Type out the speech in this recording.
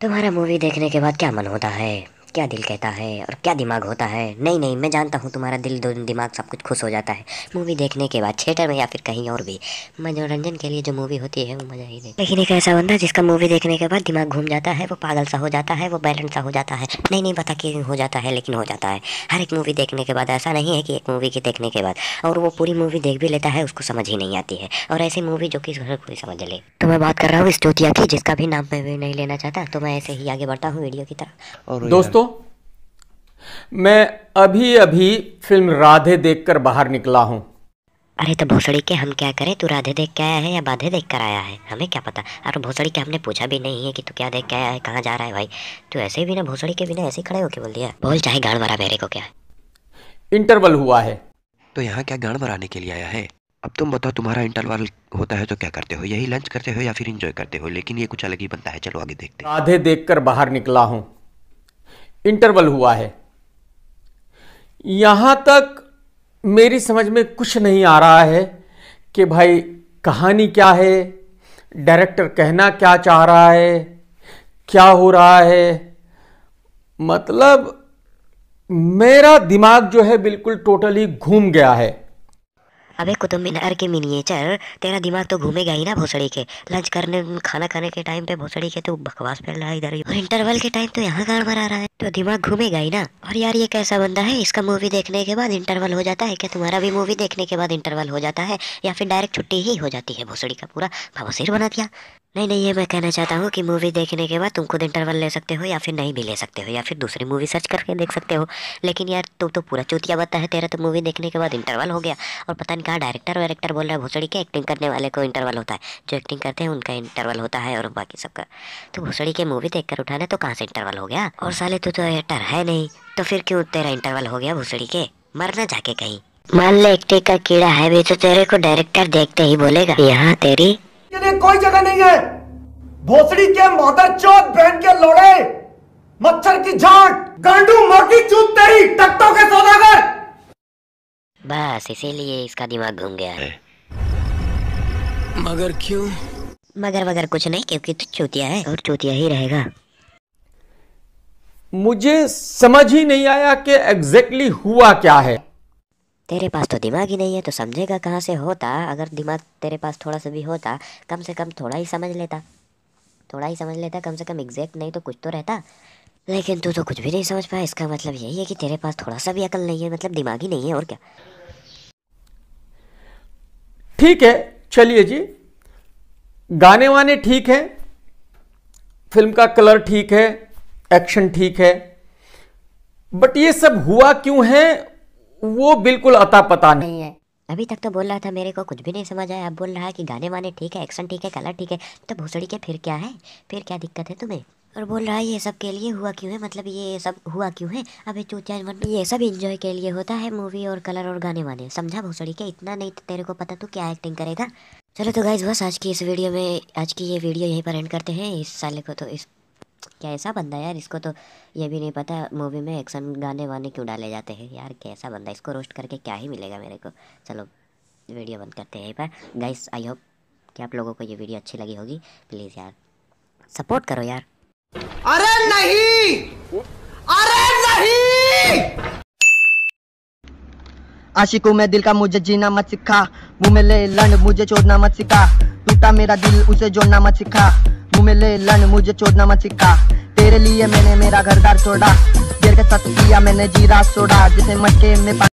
तुम्हारा मूवी देखने के बाद क्या मन होता है क्या दिल कहता है और क्या दिमाग होता है नहीं नहीं मैं जानता हूँ तुम्हारा दिल दो दिमाग सब कुछ खुश हो जाता है मूवी देखने के बाद थिएटर में या फिर कहीं और भी मनोरंजन के लिए जो मूवी होती है वो मज़ा ही नहीं लेकिन एक ऐसा बंदा जिसका मूवी देखने के बाद दिमाग घूम जाता है वो पागल सा हो जाता है वो बैलेंस सा हो जाता है नहीं नहीं पता कि हो जाता है लेकिन हो जाता है हर एक मूवी देखने के बाद ऐसा नहीं है कि एक मूवी के देखने के बाद और वो पूरी मूवी देख भी लेता है उसको समझ ही नहीं आती है और ऐसी मूवी जो कि कोई समझ ले तो मैं बात कर रहा हूँ इस चोतिया की जिसका भी नाम मैं भी नहीं लेना चाहता तो मैं ऐसे ही आगे बढ़ता हूँ वीडियो की तरफ और दोस्तों मैं अभी अभी फिल्म राधे देखकर बाहर निकला हूँ अरे तो भोसड़ी के हम क्या करें तू राधे देख के आया है या बाधे देख कर आया है हमें क्या पता अरे भोसड़ी के हमने पूछा भी नहीं है कि तू क्या देख के आया है कहाँ जा रहा है भाई तू ऐसे ही बिना भोसड़ी के बिना ऐसे ही खड़े होके बोल दिया बोल चाहे गाड़ मरा मेरे को क्या इंटरवल हुआ है तो यहाँ क्या गाड़ मराने के लिए आया है अब तुम बताओ तुम्हारा इंटरवल होता है तो क्या करते हो यही लंच करते हो या फिर इंजॉय करते हो लेकिन ये कुछ अलग ही बनता है चलो आगे देखते राधे देखकर बाहर निकला हूँ इंटरवल हुआ है यहाँ तक मेरी समझ में कुछ नहीं आ रहा है कि भाई कहानी क्या है डायरेक्टर कहना क्या चाह रहा है क्या हो रहा है मतलब मेरा दिमाग जो है बिल्कुल टोटली घूम गया है अबे कुतुब मीनार के मिनिएचर तेरा दिमाग तो घूमेगा ही ना भोसड़ी के लंच करने खाना खाने के टाइम पे भोसड़ी के तो बकवास फैल रहा है इधर और इंटरवल के टाइम तो यहाँ गाड़ मरा रहा है तो दिमाग घूमेगा ही ना और यार ये कैसा बंदा है इसका मूवी देखने के बाद इंटरवल हो जाता है क्या तुम्हारा भी मूवी देखने के बाद इंटरवल हो जाता है या फिर डायरेक्ट छुट्टी ही हो जाती है भोसड़ी का पूरा भवसिर बना दिया नहीं नहीं ये मैं कहना चाहता हूँ कि मूवी देखने के बाद तुम खुद इंटरवल ले सकते हो या फिर नहीं भी ले सकते हो या फिर दूसरी मूवी सर्च करके देख सकते हो लेकिन यार तुम तो पूरा चूतिया बता है तेरा तो मूवी देखने के बाद इंटरवल हो गया और पता नहीं कहाँ डायरेक्टर वायरेक्टर बोल रहा है भूसड़ी के एक्टिंग करने वाले को इंटरवल होता है जो एक्टिंग करते हैं उनका इंटरवल होता है और बाकी सबका तो भूसड़ी के मूवी देख कर उठाना तो कहाँ से इंटरवल हो गया और साले तू तो एक्टर है नहीं तो फिर क्यों तेरा इंटरवल हो गया भूसड़ी के मरना जाके कहीं मान ले एक्टिंग का कीड़ा है भी तो तेरे को डायरेक्टर देखते ही बोलेगा यहाँ तेरी लिए कोई जगह नहीं है भोसड़ी के मोदर चौथ बहन के लोड़े मच्छर की झाट गांडू मोटी चूत तेरी तख्तों के सौदागर बस इसीलिए इसका दिमाग घूम गया है मगर क्यों मगर मगर कुछ नहीं क्योंकि तू तो चूतिया है और चूतिया ही रहेगा मुझे समझ ही नहीं आया कि एग्जैक्टली exactly हुआ क्या है तेरे पास तो दिमाग ही नहीं है तो समझेगा कहाँ से होता अगर दिमाग तेरे पास थोड़ा सा भी होता कम से कम थोड़ा ही समझ लेता थोड़ा ही समझ लेता कम से कम एग्जैक्ट नहीं तो कुछ तो रहता लेकिन तू तो कुछ भी नहीं समझ पाया इसका मतलब यही है कि तेरे पास थोड़ा सा भी अकल नहीं है मतलब दिमाग ही नहीं है और क्या ठीक है चलिए जी गाने वाने ठीक है फिल्म का कलर ठीक है एक्शन ठीक है बट ये सब हुआ क्यों है वो बिल्कुल अता पता नहीं है अभी तक तो बोल रहा था मेरे को कुछ भी नहीं समझ आया अब बोल रहा है कि गाने वाने ठीक है एक्शन ठीक है कलर ठीक है तो भूसड़ी के फिर क्या है फिर क्या दिक्कत है तुम्हें और बोल रहा है ये सब के लिए हुआ क्यों है मतलब ये सब हुआ क्यों है अभी चूचा ये सब इंजॉय के लिए होता है मूवी और कलर और गाने वाने समझा भूसड़ी के इतना नहीं तो तेरे को पता तू क्या एक्टिंग करेगा चलो तो गाइज बस आज की इस वीडियो में आज की ये वीडियो यहीं पर एंड करते हैं इस साले को तो इस कैसा बंदा यार इसको तो ये भी नहीं पता मूवी में एक्शन गाने वाने क्यों डाले जाते हैं यार कैसा बंदा इसको रोस्ट करके क्या ही मिलेगा मेरे को चलो वीडियो बंद करते हैं पर गाइस आई होप कि आप लोगों को ये वीडियो अच्छी लगी होगी प्लीज़ यार सपोर्ट करो यार अरे नहीं अरे नहीं आशिकों में दिल का मुझे जीना मत सिखा मुँह में ले लंड मुझे छोड़ना मत सिखा टूटा मेरा दिल उसे जोड़ना मत सिखा मुँह ले लन मुझे छोड़ना मत सिक्का तेरे लिए मैंने मेरा घर दार छोड़ा तेरे के साथ किया मैंने जीरा सोडा जिसे मटके में